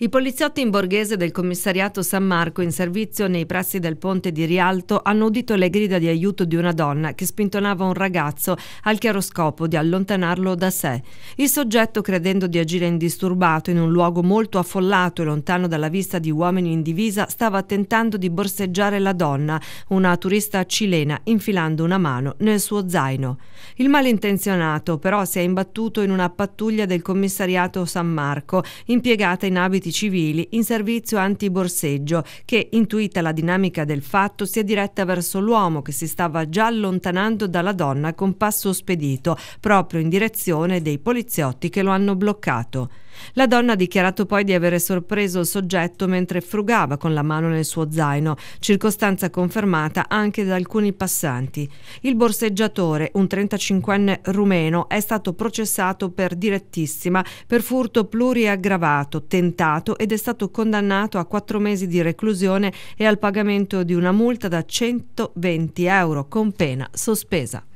I poliziotti in borghese del commissariato San Marco in servizio nei pressi del ponte di Rialto hanno udito le grida di aiuto di una donna che spintonava un ragazzo al chiaro scopo di allontanarlo da sé. Il soggetto, credendo di agire indisturbato in un luogo molto affollato e lontano dalla vista di uomini in divisa, stava tentando di borseggiare la donna, una turista cilena, infilando una mano nel suo zaino. Il malintenzionato però si è imbattuto in una pattuglia del commissariato San Marco, impiegata in abiti agenti civili in servizio antiborseggio che, intuita la dinamica del fatto, si è diretta verso l'uomo che si stava già allontanando dalla donna con passo spedito, proprio in direzione dei poliziotti che lo hanno bloccato. La donna ha dichiarato poi di avere sorpreso il soggetto mentre frugava con la mano nel suo zaino, circostanza confermata anche da alcuni passanti. Il borseggiatore, un 35enne rumeno, è stato processato per direttissima per furto pluriaggravato, tentato ed è stato condannato a quattro mesi di reclusione e al pagamento di una multa da 120 euro con pena sospesa.